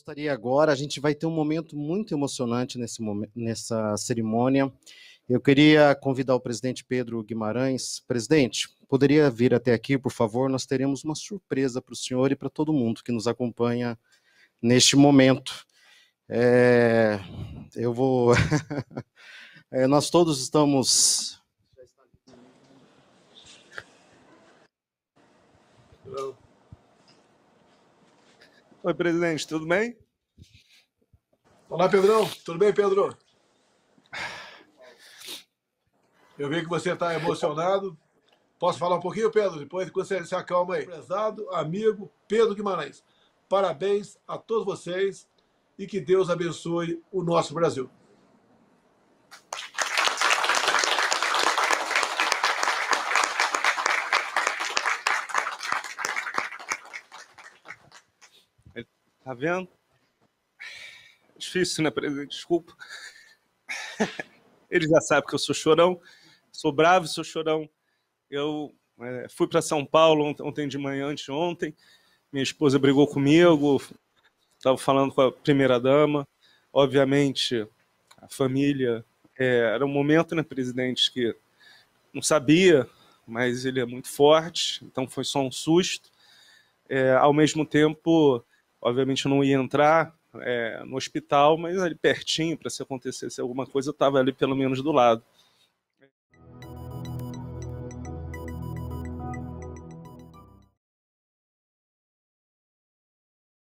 gostaria agora, a gente vai ter um momento muito emocionante nesse, nessa cerimônia. Eu queria convidar o presidente Pedro Guimarães. Presidente, poderia vir até aqui, por favor? Nós teremos uma surpresa para o senhor e para todo mundo que nos acompanha neste momento. É, eu vou. é, nós todos estamos. Hello. Oi, presidente, tudo bem? Olá, Pedrão. Tudo bem, Pedro? Eu vi que você está emocionado. Posso falar um pouquinho, Pedro? Depois que você se acalma aí. Prezado amigo Pedro Guimarães, parabéns a todos vocês e que Deus abençoe o nosso Brasil. Tá vendo? Difícil, né, presidente? Desculpa. Ele já sabe que eu sou chorão, sou bravo, sou chorão. Eu é, fui para São Paulo ontem de manhã, anteontem. Minha esposa brigou comigo, estava falando com a primeira-dama. Obviamente, a família. É, era um momento, né, presidente, que não sabia, mas ele é muito forte, então foi só um susto. É, ao mesmo tempo, obviamente não ia entrar é, no hospital, mas ali pertinho, para se acontecesse alguma coisa, eu estava ali pelo menos do lado.